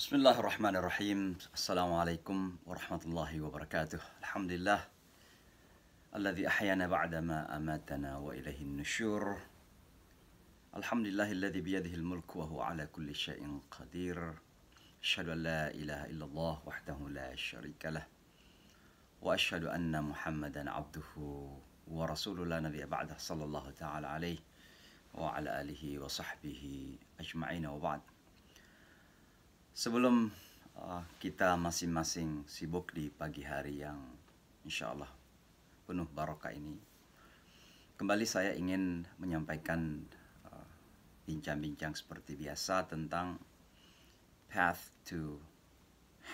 بسم الله الرحمن الرحيم السلام عليكم ورحمة الله وبركاته الحمد لله الذي أحيانا بعدما أماتنا وإليه النشور الحمد لله الذي بيده الملك وهو على كل شيء قدير أشهد أن لا إله إلا الله وحده لا شريك له وأشهد أن محمدا عبده ورسول لا نبي بعده صلى الله تعالى عليه وعلى آله وصحبه أجمعين وبعد Sebelum uh, kita masing-masing sibuk di pagi hari yang insya Allah penuh barokah ini, kembali saya ingin menyampaikan uh, bincang-bincang uh, seperti biasa tentang path to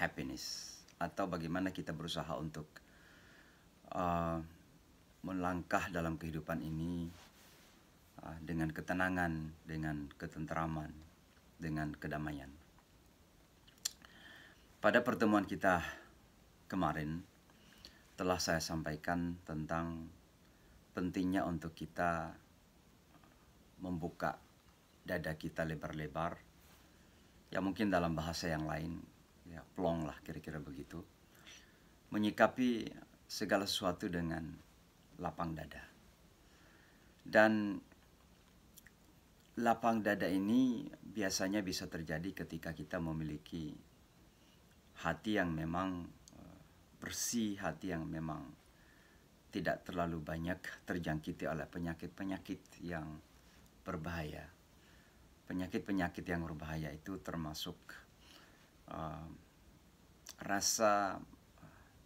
happiness atau bagaimana kita berusaha untuk uh, melangkah dalam kehidupan ini uh, dengan ketenangan, dengan ketenteraman, dengan kedamaian. Pada pertemuan kita kemarin telah saya sampaikan tentang pentingnya untuk kita membuka dada kita lebar-lebar. Ya mungkin dalam bahasa yang lain ya plong lah kira-kira begitu. Menyikapi segala sesuatu dengan lapang dada. Dan lapang dada ini biasanya bisa terjadi ketika kita memiliki hati yang memang eh, bersih, hati yang memang tidak terlalu banyak terjangkiti oleh penyakit-penyakit yang berbahaya. Penyakit-penyakit yang berbahaya itu termasuk uh, rasa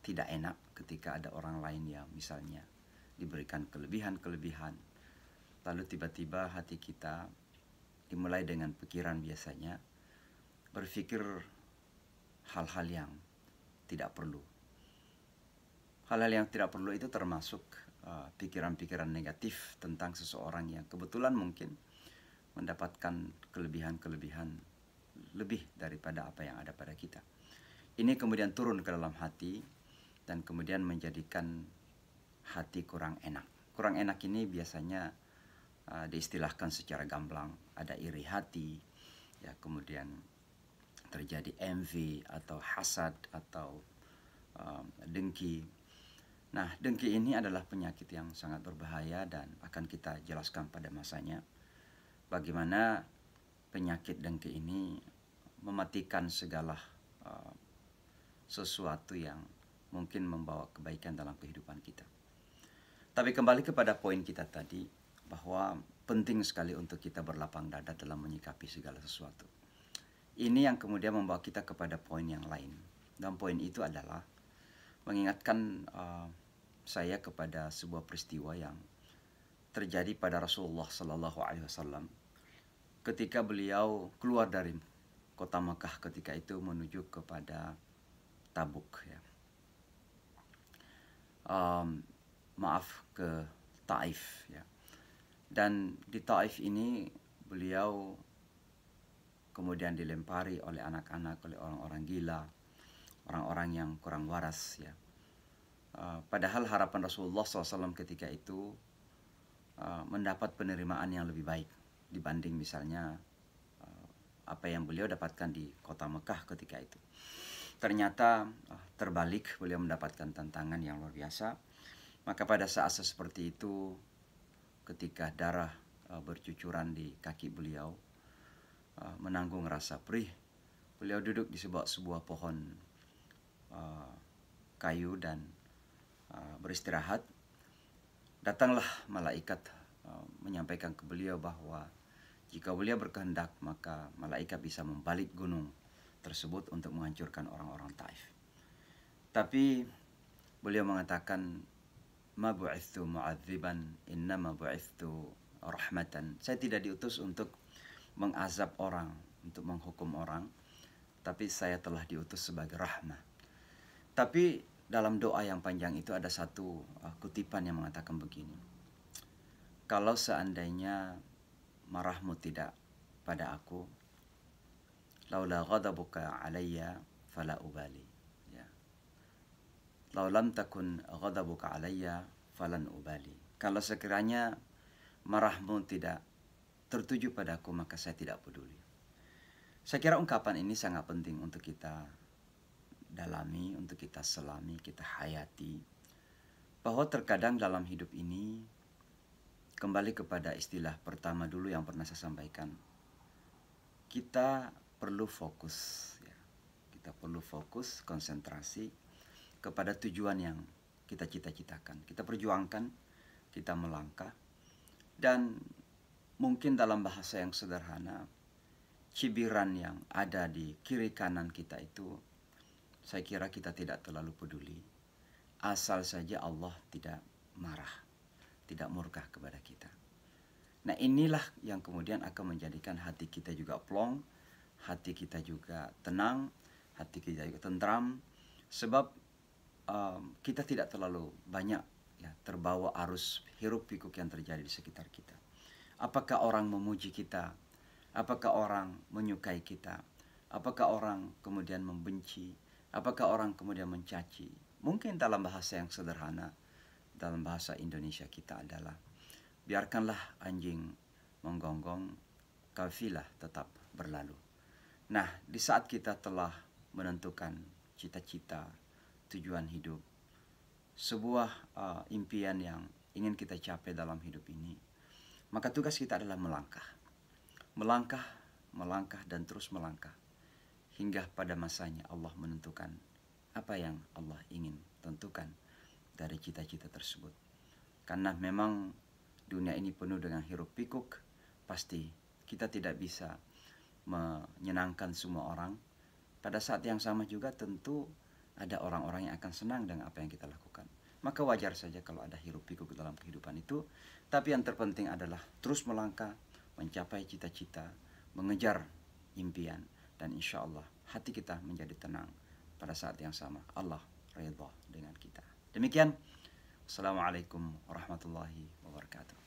tidak enak ketika ada orang lain yang misalnya diberikan kelebihan-kelebihan. Lalu tiba-tiba hati kita dimulai dengan pikiran biasanya berpikir hal-hal yang tidak perlu. Hal-hal yang tidak perlu itu termasuk eh, pikiran-pikiran uh, negatif tentang seseorang yang kebetulan mungkin mendapatkan kelebihan-kelebihan lebih daripada apa yang ada pada kita. Ini kemudian turun ke dalam hati dan kemudian menjadikan hati kurang enak. Kurang enak ini biasanya uh, diistilahkan secara gamblang ada iri hati, ya kemudian terjadi envy atau hasad atau um, dengki. Nah, dengki ini adalah penyakit yang sangat berbahaya dan akan kita jelaskan pada masanya bagaimana penyakit dengki ini mematikan segala uh, sesuatu yang mungkin membawa kebaikan dalam kehidupan kita. Tapi kembali kepada poin kita tadi bahwa penting sekali untuk kita berlapang dada dalam menyikapi segala sesuatu. Ini yang kemudian membawa kita kepada poin yang lain. Dan poin itu adalah mengingatkan uh, saya kepada sebuah peristiwa yang terjadi pada Rasulullah Sallallahu Alaihi Wasallam ketika beliau keluar dari kota Mekah ketika itu menuju kepada Tabuk ya. Um, maaf ke Taif ya. Dan di Taif ini beliau kemudian dilempari oleh anak-anak, oleh orang-orang gila, orang-orang yang kurang waras ya. Uh, padahal harapan Rasulullah SAW ketika itu uh, mendapat penerimaan yang lebih baik dibanding misalnya uh, apa yang beliau dapatkan di kota Mekah ketika itu. Ternyata uh, terbalik beliau mendapatkan tantangan yang luar biasa. Maka pada saat seperti itu ketika darah uh, bercucuran di kaki beliau Ah, menanggung rasa perih. Beliau duduk di sebuah, sebuah pohon uh, kayu dan uh, beristirahat. Datanglah malaikat uh, menyampaikan ke beliau bahwa jika beliau berkehendak maka malaikat bisa membalik gunung tersebut untuk menghancurkan orang-orang Taif. Tapi beliau mengatakan ma bu'ithu mu'adziban inna bu'ithu rahmatan. Saya tidak diutus untuk mengazab orang, untuk menghukum orang, tapi saya telah diutus sebagai rahmah. Tapi dalam doa yang panjang itu ada satu uh, kutipan yang mengatakan begini. Kalau seandainya marahmu tidak pada aku, laula ghadabuka alayya fala ubali. Ya. Laulam takun ghadabuka alayya falan ubali. Kalau sekiranya marahmu tidak tertuju padaku maka saya tidak peduli. Saya kira ungkapan ini sangat penting untuk kita dalami, untuk kita selami, kita hayati bahwa terkadang dalam hidup ini kembali kepada istilah pertama dulu yang pernah saya sampaikan. Kita perlu fokus ya. Kita perlu fokus, konsentrasi kepada tujuan yang kita cita-citakan, kita perjuangkan, kita melangkah dan Mungkin dalam bahasa yang sederhana, cibiran yang ada di kiri kanan kita itu, saya kira kita tidak terlalu peduli. Asal saja Allah tidak marah, tidak murkah kepada kita. Nah inilah yang kemudian akan menjadikan hati kita juga plong, hati kita juga tenang, hati kita juga tentram, sebab um, kita tidak terlalu banyak ya terbawa arus hirup pikuk yang terjadi di sekitar kita. Apakah orang memuji kita? Apakah orang menyukai kita? Apakah orang kemudian membenci? Apakah orang kemudian mencaci? Mungkin dalam bahasa yang sederhana, dalam bahasa Indonesia kita adalah biarkanlah anjing menggonggong, kafilah tetap berlalu. Nah, di saat kita telah menentukan cita-cita, tujuan hidup, sebuah uh, impian yang ingin kita capai dalam hidup ini, maka tugas kita adalah melangkah. Melangkah, melangkah dan terus melangkah. Hingga pada masanya Allah menentukan apa yang Allah ingin tentukan dari cita-cita tersebut. Karena memang dunia ini penuh dengan hirup pikuk, pasti kita tidak bisa menyenangkan semua orang. Pada saat yang sama juga tentu ada orang-orang yang akan senang dengan apa yang kita lakukan maka wajar saja kalau ada hirup pikuk dalam kehidupan itu. Tapi yang terpenting adalah terus melangkah, mencapai cita-cita, mengejar impian, dan insya Allah hati kita menjadi tenang pada saat yang sama. Allah redha dengan kita. Demikian, Assalamualaikum warahmatullahi wabarakatuh.